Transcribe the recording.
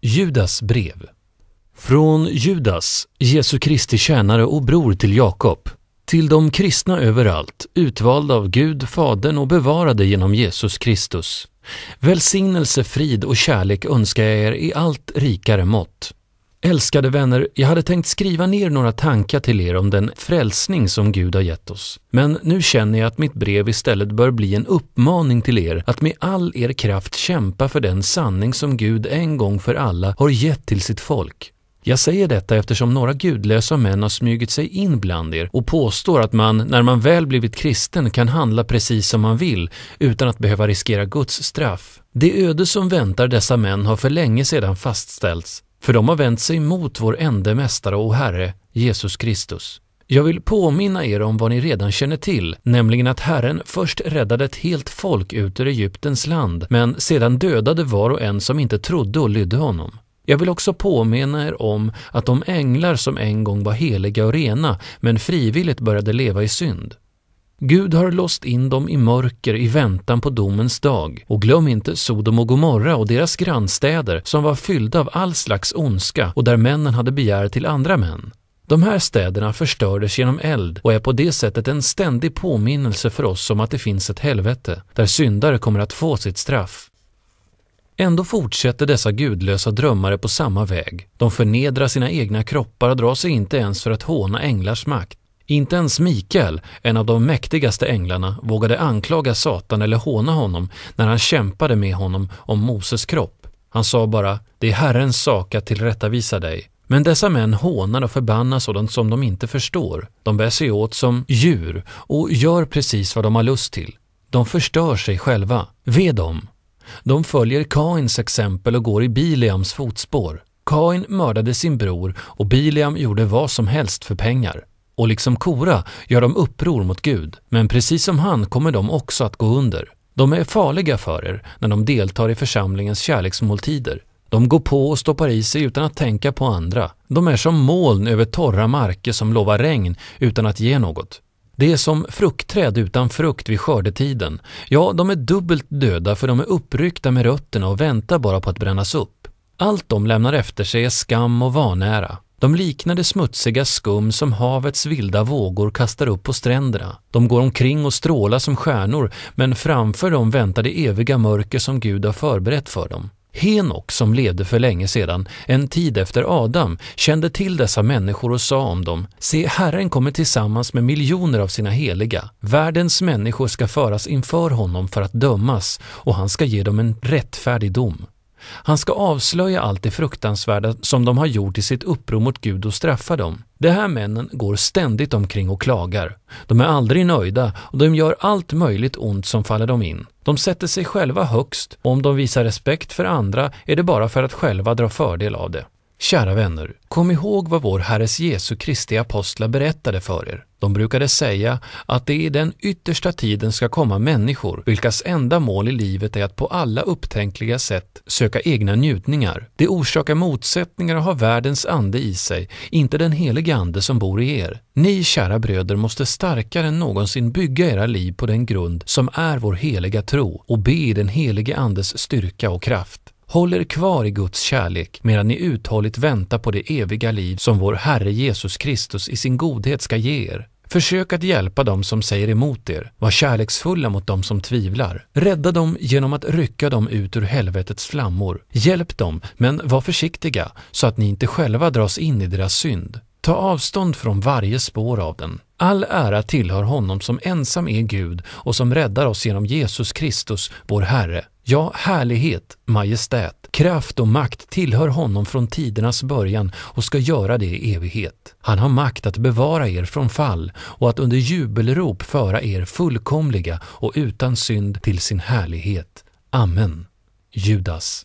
Judas brev Från Judas, Jesu Kristi tjänare och bror till Jakob, till de kristna överallt, utvalda av Gud, Fadern och bevarade genom Jesus Kristus. Välsignelse, frid och kärlek önskar jag er i allt rikare mått Älskade vänner, jag hade tänkt skriva ner några tankar till er om den frälsning som Gud har gett oss. Men nu känner jag att mitt brev istället bör bli en uppmaning till er att med all er kraft kämpa för den sanning som Gud en gång för alla har gett till sitt folk. Jag säger detta eftersom några gudlösa män har smugit sig in bland er och påstår att man, när man väl blivit kristen, kan handla precis som man vill utan att behöva riskera Guds straff. Det öde som väntar dessa män har för länge sedan fastställts för de har vänt sig mot vår ende mästare och Herre, Jesus Kristus. Jag vill påminna er om vad ni redan känner till, nämligen att Herren först räddade ett helt folk ut ur Egyptens land, men sedan dödade var och en som inte trodde och lydde honom. Jag vill också påminna er om att de änglar som en gång var heliga och rena, men frivilligt började leva i synd, Gud har låst in dem i mörker i väntan på domens dag och glöm inte Sodom och Gomorra och deras grannstäder som var fyllda av all slags ondska och där männen hade begär till andra män. De här städerna förstördes genom eld och är på det sättet en ständig påminnelse för oss om att det finns ett helvete, där syndare kommer att få sitt straff. Ändå fortsätter dessa gudlösa drömmare på samma väg. De förnedrar sina egna kroppar och drar sig inte ens för att håna änglars makt. Inte ens Mikael, en av de mäktigaste änglarna, vågade anklaga Satan eller håna honom när han kämpade med honom om Moses kropp. Han sa bara ”Det är Herrens sak att tillrättavisa dig”. Men dessa män hånar och förbannar sådant som de inte förstår. De bär sig åt som djur och gör precis vad de har lust till. De förstör sig själva. Ve dem! De följer Kains exempel och går i Bileams fotspår. Kain mördade sin bror och Bileam gjorde vad som helst för pengar och liksom Kora gör de uppror mot Gud, men precis som han kommer de också att gå under. De är farliga för er när de deltar i församlingens kärleksmåltider. De går på och stoppar i sig utan att tänka på andra. De är som moln över torra marker som lovar regn utan att ge något. Det är som fruktträd utan frukt vid skördetiden. Ja, de är dubbelt döda för de är uppryckta med rötterna och väntar bara på att brännas upp. Allt de lämnar efter sig är skam och vanära. De liknar det smutsiga skum som havets vilda vågor kastar upp på stränderna. De går omkring och strålar som stjärnor, men framför dem väntar det eviga mörker som Gud har förberett för dem. Henok, som levde för länge sedan, en tid efter Adam, kände till dessa människor och sa om dem, se Herren kommer tillsammans med miljoner av sina heliga. Världens människor ska föras inför honom för att dömas och han ska ge dem en rättfärdig dom. Han ska avslöja allt det fruktansvärda som de har gjort i sitt uppror mot Gud och straffa dem. De här männen går ständigt omkring och klagar. De är aldrig nöjda och de gör allt möjligt ont som faller dem in. De sätter sig själva högst och om de visar respekt för andra är det bara för att själva dra fördel av det. Kära vänner, kom ihåg vad vår Herres Jesu Kristi apostlar berättade för er. De brukade säga att det i den yttersta tiden ska komma människor vilkas enda mål i livet är att på alla upptänkliga sätt söka egna njutningar. Det orsakar motsättningar att ha världens ande i sig, inte den helige ande som bor i er. Ni, kära bröder, måste starkare än någonsin bygga era liv på den grund som är vår heliga tro och be i den helige andes styrka och kraft. Håll er kvar i Guds kärlek medan ni uthålligt väntar på det eviga liv som vår Herre Jesus Kristus i sin godhet ska ge er. Försök att hjälpa dem som säger emot er. Var kärleksfulla mot dem som tvivlar. Rädda dem genom att rycka dem ut ur helvetets flammor. Hjälp dem, men var försiktiga så att ni inte själva dras in i deras synd. Ta avstånd från varje spår av den. All ära tillhör honom som ensam är Gud och som räddar oss genom Jesus Kristus, vår Herre. Ja, härlighet, majestät, kraft och makt tillhör honom från tidernas början och ska göra det i evighet. Han har makt att bevara er från fall och att under jubelrop föra er fullkomliga och utan synd till sin härlighet. Amen. Judas